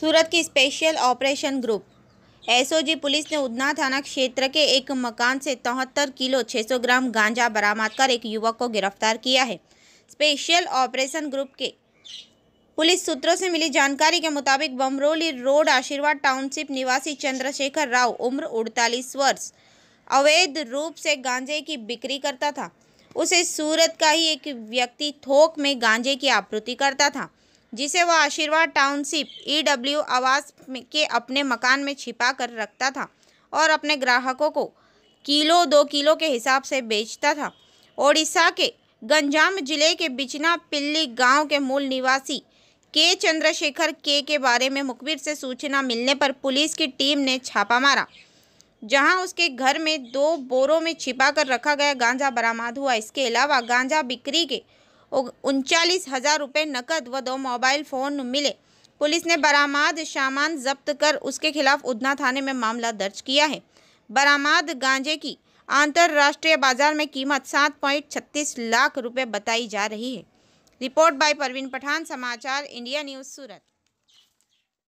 सूरत की special operation group SOG police ने उधना थाना क्षेत्र के एक मकान से चौहत्तर किलो 600 ग्राम गांजा बरामद कर एक युवक को गिरफ्तार किया है स्पेशल ऑपरेशन ग्रुप के पुलिस सूत्रों से मिली जानकारी के मुताबिक बमरोली रोड आशीर्वाद टाउनशिप निवासी चंद्रशेखर राव उम्र उड़तालीस वर्ष अवैध रूप से गांजे की बिक्री करता था उसे सूरत का ही एक व्यक्ति थोक में गांजे की आपूर्ति करता था जिसे वह आशीर्वाद टाउनशिप ईडब्ल्यू e आवास के अपने मकान में छिपा कर रखता था और अपने ग्राहकों को किलो दो किलो के हिसाब से बेचता था ओडिशा के गंजाम जिले के बिचना पिल्ली गांव के मूल निवासी के चंद्रशेखर के के बारे में मुखबिर से सूचना मिलने पर पुलिस की टीम ने छापा मारा जहां उसके घर में दो बोरों में छिपा कर रखा गया गांजा बरामद हुआ इसके अलावा गांजा बिक्री के उनचालीस हज़ार रुपये नकद व दो मोबाइल फ़ोन मिले पुलिस ने बरामद सामान जब्त कर उसके खिलाफ उधना थाने में मामला दर्ज किया है बरामद गांजे की अंतर्राष्ट्रीय बाजार में कीमत सात पॉइंट छत्तीस लाख रुपए बताई जा रही है रिपोर्ट बाय परवीन पठान समाचार इंडिया न्यूज़ सूरत